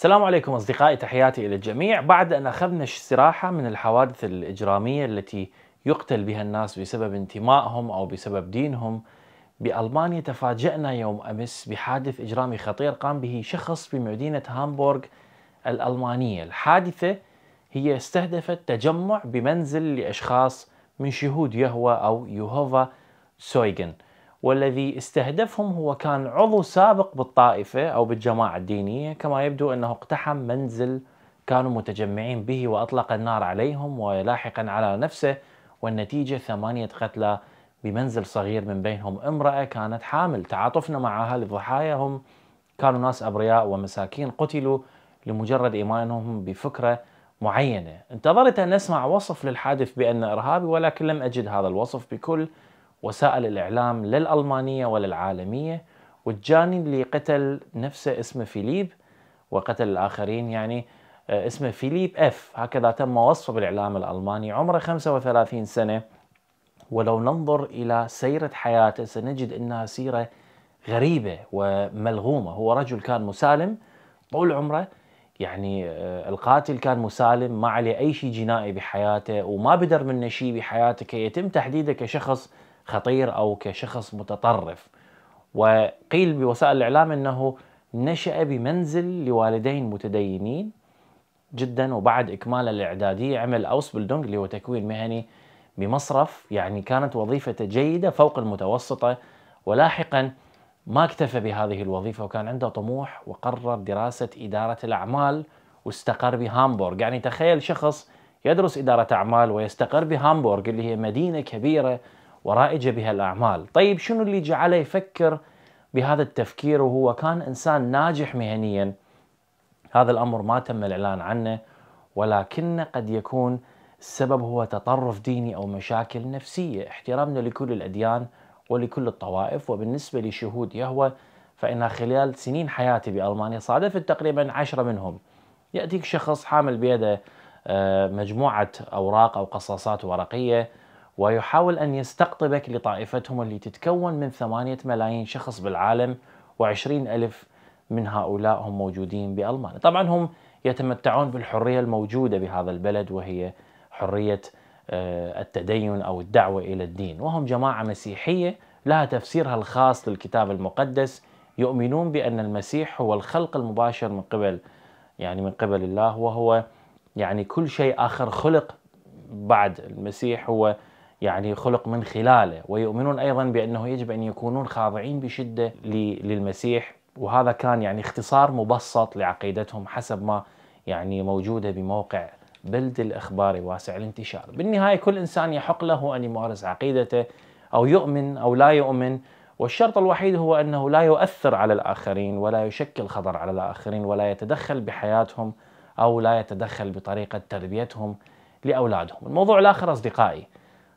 السلام عليكم اصدقائي تحياتي الى الجميع بعد ان اخذنا استراحه من الحوادث الاجراميه التي يقتل بها الناس بسبب انتمائهم او بسبب دينهم بالمانيا تفاجانا يوم امس بحادث اجرامي خطير قام به شخص بمدينه هامبورغ الالمانيه الحادثه هي استهدفت تجمع بمنزل لاشخاص من شهود يهوى او يهوفا سويغن والذي استهدفهم هو كان عضو سابق بالطائفة أو بالجماعة الدينية كما يبدو أنه اقتحم منزل كانوا متجمعين به وأطلق النار عليهم ولاحقا على نفسه والنتيجة ثمانية قتلى بمنزل صغير من بينهم امرأة كانت حامل تعاطفنا معها لضحايا هم كانوا ناس أبرياء ومساكين قتلوا لمجرد إيمانهم بفكرة معينة انتظرت أن أسمع وصف للحادث بأن إرهابي ولكن لم أجد هذا الوصف بكل وسائل الإعلام للألمانية وللعالمية والجاني اللي قتل نفسه اسمه فيليب وقتل الآخرين يعني آه، اسمه فيليب اف هكذا تم وصفه بالإعلام الألماني عمره 35 سنة ولو ننظر إلى سيرة حياته سنجد أنها سيرة غريبة وملغومة هو رجل كان مسالم طول عمره يعني آه، القاتل كان مسالم ما عليه أي شيء جنائي بحياته وما بدر منه شيء بحياته كي يتم تحديده كشخص خطير أو كشخص متطرف وقيل بوسائل الإعلام أنه نشأ بمنزل لوالدين متدينين جدا وبعد إكمال الإعدادية عمل أوس بلدونج اللي هو تكوين مهني بمصرف يعني كانت وظيفته جيدة فوق المتوسطة ولاحقا ما اكتفى بهذه الوظيفة وكان عنده طموح وقرر دراسة إدارة الأعمال واستقر بهامبورغ يعني تخيل شخص يدرس إدارة أعمال ويستقر بهامبورغ اللي هي مدينة كبيرة ورائجة بها الأعمال طيب شنو اللي جعله يفكر بهذا التفكير وهو كان إنسان ناجح مهنيا هذا الأمر ما تم الإعلان عنه ولكن قد يكون السبب هو تطرف ديني أو مشاكل نفسية احترامنا لكل الأديان ولكل الطوائف وبالنسبة لشهود يهوه فإن خلال سنين حياتي بألمانيا صادفت تقريبا عشرة منهم يأتيك شخص حامل بيده آه، مجموعة أوراق أو قصاصات ورقية ويحاول أن يستقطبك لطائفتهم اللي تتكون من 8 ملايين شخص بالعالم و20 ألف من هؤلاء هم موجودين بألمانيا طبعا هم يتمتعون بالحرية الموجودة بهذا البلد وهي حرية آه، التدين أو الدعوة إلى الدين وهم جماعة مسيحية لها تفسيرها الخاص للكتاب المقدس يؤمنون بأن المسيح هو الخلق المباشر من قبل يعني من قبل الله وهو يعني كل شيء آخر خلق بعد المسيح هو يعني خلق من خلاله ويؤمنون أيضا بأنه يجب أن يكونون خاضعين بشدة للمسيح وهذا كان يعني اختصار مبسط لعقيدتهم حسب ما يعني موجودة بموقع بلد الإخبار واسع الانتشار بالنهاية كل إنسان يحق له أن يمارس عقيدته أو يؤمن أو لا يؤمن والشرط الوحيد هو أنه لا يؤثر على الآخرين ولا يشكل خطر على الآخرين ولا يتدخل بحياتهم أو لا يتدخل بطريقة تربيتهم لأولادهم الموضوع الآخر أصدقائي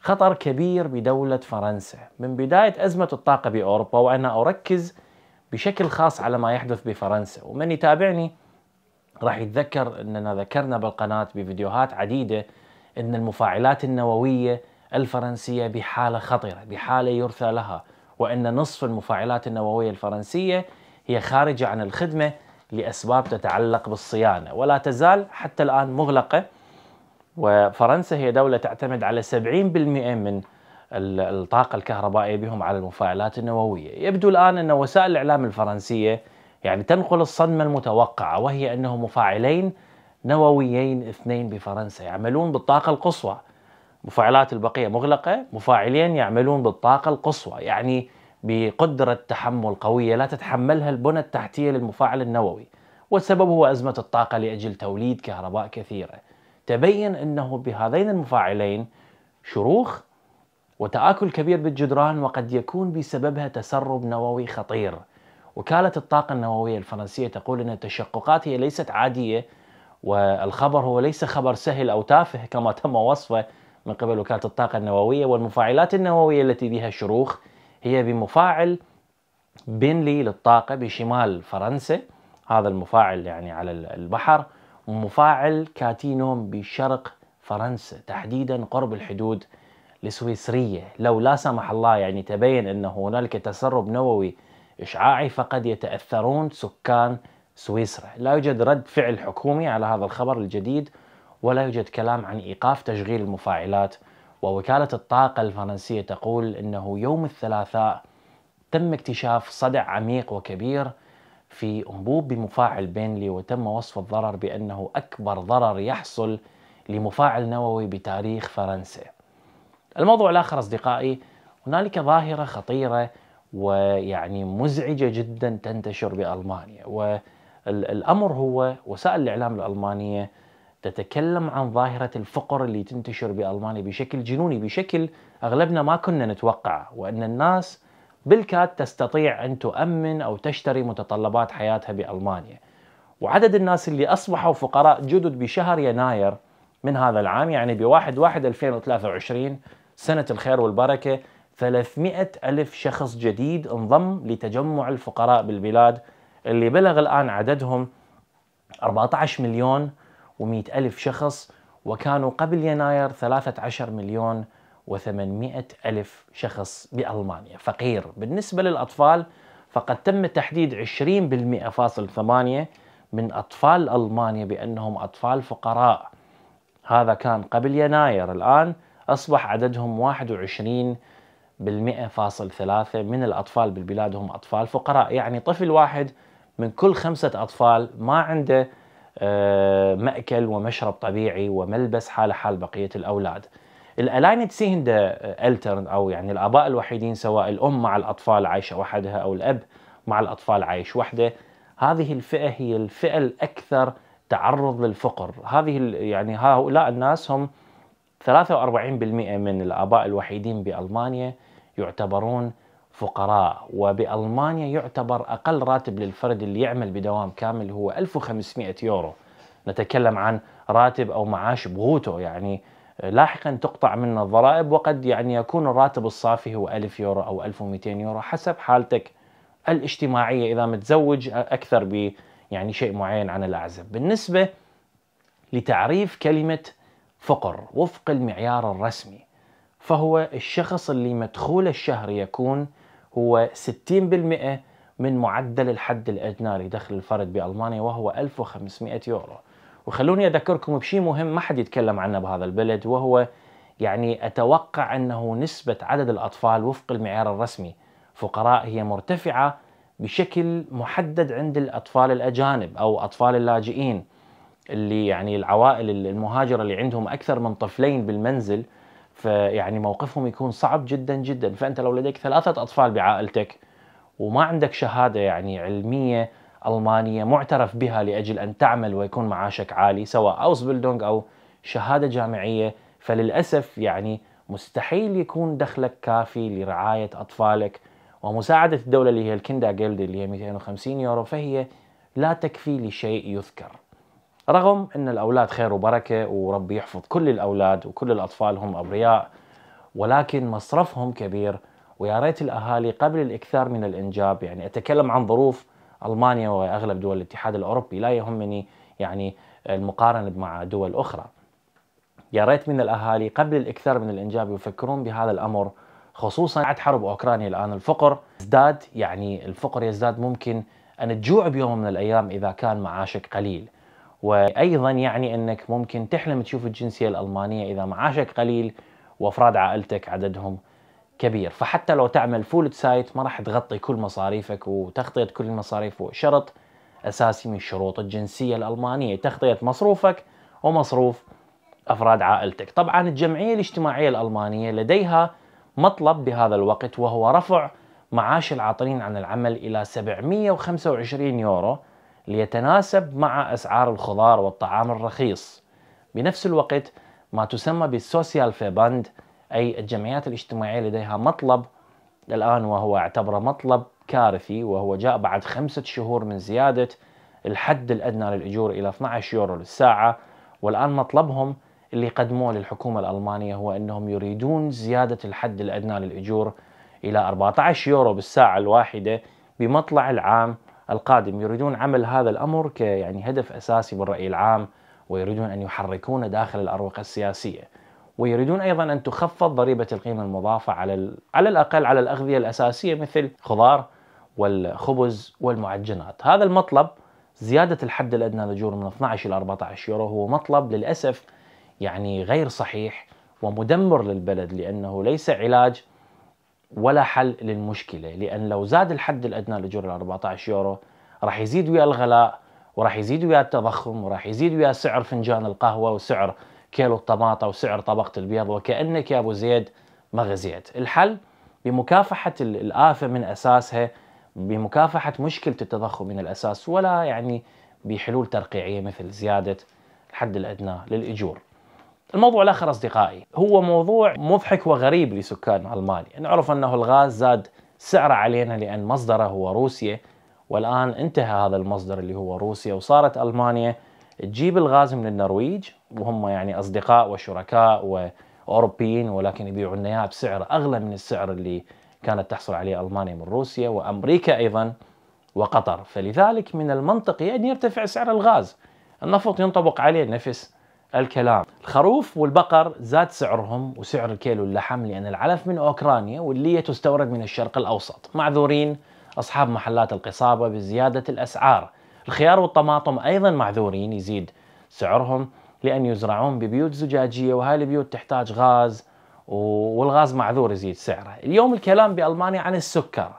خطر كبير بدولة فرنسا من بداية أزمة الطاقة بأوروبا وأنا أركز بشكل خاص على ما يحدث بفرنسا ومن يتابعني راح يتذكر أننا ذكرنا بالقناة بفيديوهات عديدة أن المفاعلات النووية الفرنسية بحالة خطرة بحالة يرثى لها وأن نصف المفاعلات النووية الفرنسية هي خارجة عن الخدمة لأسباب تتعلق بالصيانة ولا تزال حتى الآن مغلقة وفرنسا هي دولة تعتمد على 70% من الطاقة الكهربائية بهم على المفاعلات النووية يبدو الآن أن وسائل الإعلام الفرنسية يعني تنقل الصدمة المتوقعة وهي أنه مفاعلين نوويين اثنين بفرنسا يعملون بالطاقة القصوى مفاعلات البقية مغلقة مفاعلين يعملون بالطاقة القصوى يعني بقدرة تحمل قوية لا تتحملها البنى التحتية للمفاعل النووي والسبب هو أزمة الطاقة لأجل توليد كهرباء كثيرة تبين أنه بهذين المفاعلين شروخ وتآكل كبير بالجدران وقد يكون بسببها تسرب نووي خطير وكالة الطاقة النووية الفرنسية تقول أن التشققات هي ليست عادية والخبر هو ليس خبر سهل أو تافه كما تم وصفه من قبل وكالة الطاقة النووية والمفاعلات النووية التي بها شروخ هي بمفاعل بنلي للطاقة بشمال فرنسا هذا المفاعل يعني على البحر مفاعل كاتينوم بشرق فرنسا تحديدا قرب الحدود السويسرية لو لا سمح الله يعني تبين أن هنالك تسرب نووي إشعاعي فقد يتأثرون سكان سويسرا لا يوجد رد فعل حكومي على هذا الخبر الجديد ولا يوجد كلام عن إيقاف تشغيل المفاعلات ووكالة الطاقة الفرنسية تقول أنه يوم الثلاثاء تم اكتشاف صدع عميق وكبير في انبوب بمفاعل بينلي وتم وصف الضرر بأنه أكبر ضرر يحصل لمفاعل نووي بتاريخ فرنسا الموضوع الآخر أصدقائي هنالك ظاهرة خطيرة ويعني مزعجة جدا تنتشر بألمانيا والأمر هو وسائل الإعلام الألمانية تتكلم عن ظاهرة الفقر اللي تنتشر بألمانيا بشكل جنوني بشكل أغلبنا ما كنا نتوقعه وأن الناس بالكاد تستطيع أن تؤمن أو تشتري متطلبات حياتها بألمانيا وعدد الناس اللي أصبحوا فقراء جدد بشهر يناير من هذا العام يعني بواحد واحد 2023 سنة الخير والبركة 300 ألف شخص جديد انضم لتجمع الفقراء بالبلاد اللي بلغ الآن عددهم 14 مليون و100 ألف شخص وكانوا قبل يناير 13 مليون و800 ألف شخص بألمانيا فقير بالنسبة للأطفال فقد تم تحديد 20% فاصل ثمانية من أطفال ألمانيا بأنهم أطفال فقراء هذا كان قبل يناير الآن أصبح عددهم 21 بالمئة فاصل ثلاثة من الأطفال بالبلاد هم أطفال فقراء يعني طفل واحد من كل خمسة أطفال ما عنده آه، مأكل ومشرب طبيعي وملبس حال حال بقية الأولاد الالايند سيهن الترن او يعني الاباء الوحيدين سواء الام مع الاطفال عايشه وحدها او الاب مع الاطفال عايش وحده هذه الفئه هي الفئه الاكثر تعرض للفقر هذه يعني هؤلاء الناس هم 43% من الاباء الوحيدين بالمانيا يعتبرون فقراء وبالمانيا يعتبر اقل راتب للفرد اللي يعمل بدوام كامل هو 1500 يورو نتكلم عن راتب او معاش بغوتو يعني لاحقا تقطع منه الضرائب وقد يعني يكون الراتب الصافي هو 1000 يورو أو 1200 يورو حسب حالتك الاجتماعية إذا متزوج أكثر ب يعني شيء معين عن الأعزب بالنسبة لتعريف كلمة فقر وفق المعيار الرسمي فهو الشخص اللي مدخول الشهر يكون هو 60% من معدل الحد الادنى لدخل الفرد بألمانيا وهو 1500 يورو وخلوني اذكركم بشيء مهم ما حد يتكلم عنه بهذا البلد وهو يعني اتوقع انه نسبه عدد الاطفال وفق المعيار الرسمي فقراء هي مرتفعه بشكل محدد عند الاطفال الاجانب او اطفال اللاجئين اللي يعني العوائل المهاجره اللي عندهم اكثر من طفلين بالمنزل فيعني موقفهم يكون صعب جدا جدا فانت لو لديك ثلاثه اطفال بعائلتك وما عندك شهاده يعني علميه ألمانية معترف بها لأجل أن تعمل ويكون معاشك عالي سواء أوسبلدونج أو شهادة جامعية فللأسف يعني مستحيل يكون دخلك كافي لرعاية أطفالك ومساعدة الدولة اللي هي الكندا جيلد اللي هي 250 يورو فهي لا تكفي لشيء يذكر رغم أن الأولاد خير وبركة وربي يحفظ كل الأولاد وكل الأطفال هم أبرياء ولكن مصرفهم كبير ويا ريت الأهالي قبل الإكثار من الإنجاب يعني أتكلم عن ظروف المانيا واغلب دول الاتحاد الاوروبي لا يهمني يعني المقارنه مع دول اخرى. يا ريت من الاهالي قبل الاكثار من الانجاب يفكرون بهذا الامر خصوصا بعد حرب اوكرانيا الان الفقر ازداد يعني الفقر يزداد ممكن ان تجوع بيوم من الايام اذا كان معاشك قليل. وايضا يعني انك ممكن تحلم تشوف الجنسيه الالمانيه اذا معاشك قليل وافراد عائلتك عددهم كبير فحتى لو تعمل فول سايت ما راح تغطي كل مصاريفك وتغطية كل المصاريف هو شرط أساسي من شروط الجنسية الألمانية تغطية مصروفك ومصروف أفراد عائلتك طبعا الجمعية الاجتماعية الألمانية لديها مطلب بهذا الوقت وهو رفع معاش العاطلين عن العمل إلى 725 يورو ليتناسب مع أسعار الخضار والطعام الرخيص بنفس الوقت ما تسمى بالسوسيال فيباند أي الجمعيات الاجتماعية لديها مطلب الآن وهو اعتبره مطلب كارثي وهو جاء بعد خمسة شهور من زيادة الحد الأدنى للأجور إلى 12 يورو للساعة والآن مطلبهم اللي قدموه للحكومة الألمانية هو أنهم يريدون زيادة الحد الأدنى للأجور إلى 14 يورو بالساعة الواحدة بمطلع العام القادم يريدون عمل هذا الأمر كيعني هدف أساسي بالرأي العام ويريدون أن يحركون داخل الأروقة السياسية ويريدون ايضا ان تخفض ضريبه القيمه المضافه على على الاقل على الاغذيه الاساسيه مثل خضار والخبز والمعجنات. هذا المطلب زياده الحد الادنى للجور من 12 الى 14 يورو هو مطلب للاسف يعني غير صحيح ومدمر للبلد لانه ليس علاج ولا حل للمشكله لان لو زاد الحد الادنى للجور الى 14 يورو راح يزيد ويا الغلاء وراح يزيد ويا التضخم وراح يزيد ويا سعر فنجان القهوه وسعر كيلو الطماطة وسعر طبقة البيض وكأنك يا أبو زيد ما غزيت الحل بمكافحة الآفة من أساسها بمكافحة مشكلة التضخم من الأساس ولا يعني بحلول ترقيعية مثل زيادة الحد الأدنى للإجور الموضوع الآخر أصدقائي هو موضوع مضحك وغريب لسكان ألمانيا نعرف أنه الغاز زاد سعره علينا لأن مصدره هو روسيا والآن انتهى هذا المصدر اللي هو روسيا وصارت ألمانيا تجيب الغاز من النرويج وهم يعني اصدقاء وشركاء واوروبيين ولكن يبيعوا لنا اياها بسعر اغلى من السعر اللي كانت تحصل عليه المانيا من روسيا وامريكا ايضا وقطر فلذلك من المنطقي ان يرتفع سعر الغاز النفط ينطبق عليه نفس الكلام الخروف والبقر زاد سعرهم وسعر الكيلو اللحم لأن العلف من أوكرانيا واللي تستورد من الشرق الأوسط معذورين أصحاب محلات القصابة بزيادة الأسعار الخيار والطماطم أيضا معذورين يزيد سعرهم لأن يزرعون ببيوت زجاجية وهاي البيوت تحتاج غاز والغاز معذور يزيد سعره اليوم الكلام بألمانيا عن السكر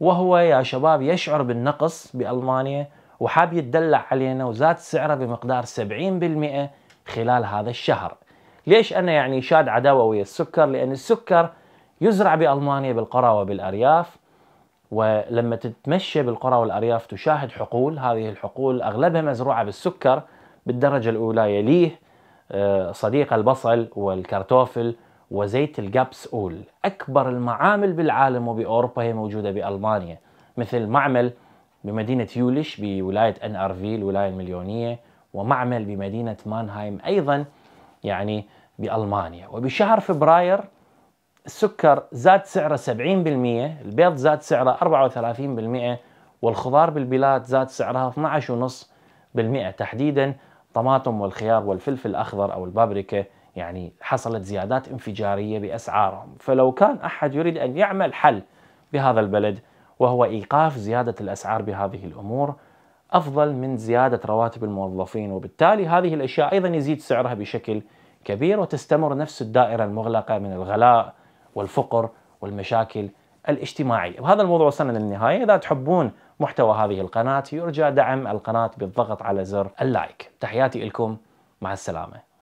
وهو يا شباب يشعر بالنقص بألمانيا وحاب يتدلع علينا وزاد سعره بمقدار 70% خلال هذا الشهر ليش أنا يعني شاد عداوة ويا السكر لأن السكر يزرع بألمانيا بالقرى وبالأرياف ولما تتمشى بالقرى والأرياف تشاهد حقول هذه الحقول أغلبها مزروعة بالسكر بالدرجة الأولى يليه آه، صديق البصل والكرتوفل وزيت أول أكبر المعامل بالعالم وبأوروبا هي موجودة بألمانيا مثل معمل بمدينة يوليش بولاية أن أر في الولاية المليونية ومعمل بمدينة مانهايم أيضا يعني بألمانيا وبشهر فبراير السكر زاد سعره 70% البيض زاد سعره 34% والخضار بالبلاد زاد سعرها 12.5% تحديدا طماطم والخيار والفلفل الأخضر أو البابريكا يعني حصلت زيادات انفجارية بأسعارهم فلو كان أحد يريد أن يعمل حل بهذا البلد وهو إيقاف زيادة الأسعار بهذه الأمور أفضل من زيادة رواتب الموظفين وبالتالي هذه الأشياء أيضا يزيد سعرها بشكل كبير وتستمر نفس الدائرة المغلقة من الغلاء والفقر والمشاكل الاجتماعية بهذا الموضوع وصلنا للنهاية إذا تحبون محتوى هذه القناة يرجى دعم القناة بالضغط على زر اللايك تحياتي لكم مع السلامة